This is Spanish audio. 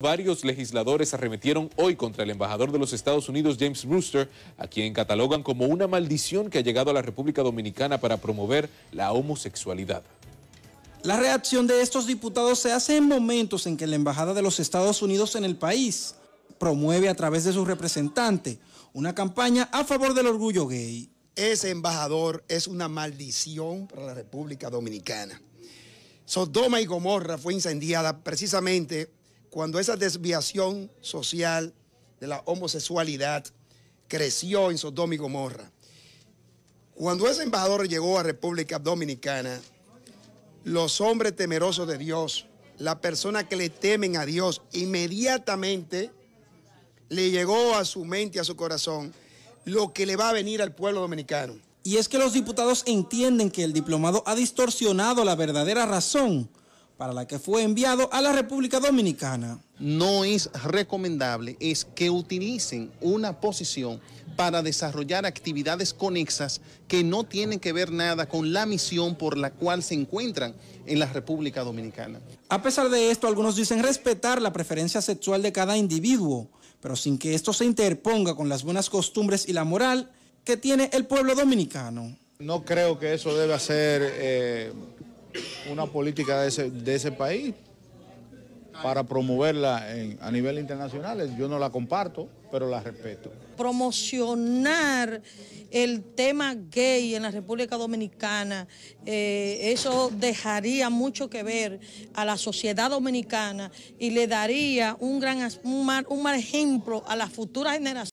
Varios legisladores arremetieron hoy contra el embajador de los Estados Unidos, James Brewster, a quien catalogan como una maldición que ha llegado a la República Dominicana para promover la homosexualidad. La reacción de estos diputados se hace en momentos en que la Embajada de los Estados Unidos en el país promueve a través de su representante una campaña a favor del orgullo gay. Ese embajador es una maldición para la República Dominicana. Sodoma y Gomorra fue incendiada precisamente cuando esa desviación social de la homosexualidad creció en Sodoma y Gomorra. Cuando ese embajador llegó a República Dominicana, los hombres temerosos de Dios, la persona que le temen a Dios, inmediatamente le llegó a su mente, a su corazón, lo que le va a venir al pueblo dominicano. Y es que los diputados entienden que el diplomado ha distorsionado la verdadera razón para la que fue enviado a la República Dominicana. No es recomendable, es que utilicen una posición para desarrollar actividades conexas que no tienen que ver nada con la misión por la cual se encuentran en la República Dominicana. A pesar de esto, algunos dicen respetar la preferencia sexual de cada individuo, pero sin que esto se interponga con las buenas costumbres y la moral que tiene el pueblo dominicano. No creo que eso deba ser... Eh, una política de ese, país para promoverla a nivel internacional. Yo no la comparto, pero la respeto. Promocionar el tema gay en la República Dominicana, eh, eso dejaría mucho que ver a la sociedad dominicana y le daría un gran un un mal ejemplo a la futura generación.